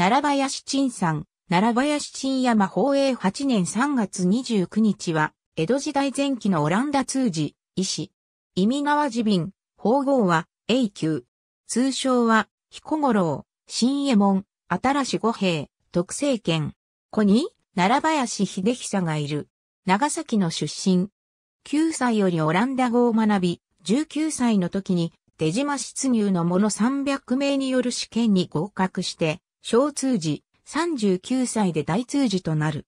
奈良林鎮さん、奈良林鎮山法営8年3月29日は、江戸時代前期のオランダ通じ、医師。意味川自便、法号は、永久。通称は、彦五郎、新右衛門、新し五兵、特政権。子に、奈良林秀久がいる。長崎の出身。9歳よりオランダ語を学び、19歳の時に、出島出入の者300名による試験に合格して、小通寺、39歳で大通寺となる。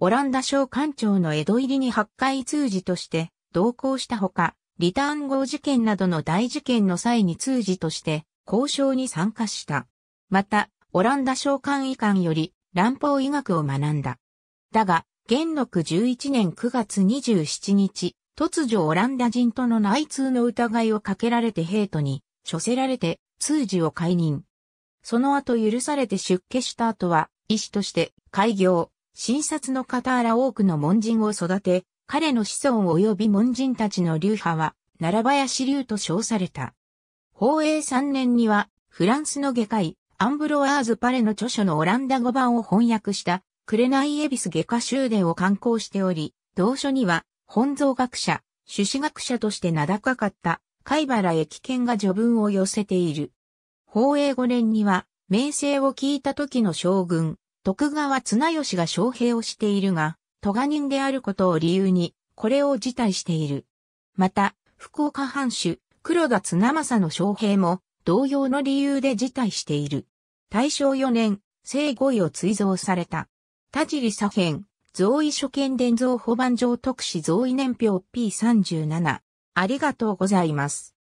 オランダ省官庁の江戸入りに八回通寺として同行したほか、リターン号事件などの大事件の際に通寺として交渉に参加した。また、オランダ省官医官より乱法医学を学んだ。だが、元禄11年9月27日、突如オランダ人との内通の疑いをかけられてヘイトに処せられて通寺を解任。その後許されて出家した後は、医師として、開業、診察の傍ら多くの門人を育て、彼の子孫及び門人たちの流派は、奈良林流と称された。宝永3年には、フランスの外科医、アンブロワーズ・パレの著書のオランダ語版を翻訳した、紅恵比寿外科修伝を刊行しており、同書には、本草学者、朱子学者として名高かった、貝原益軒が序文を寄せている。宝永5年には、名声を聞いた時の将軍、徳川綱吉が将兵をしているが、都賀人であることを理由に、これを辞退している。また、福岡藩主、黒田綱政の将兵も、同様の理由で辞退している。大正4年、正五位を追贈された。田尻左辺、増位所見伝蔵保番上特使増位年表 P37。ありがとうございます。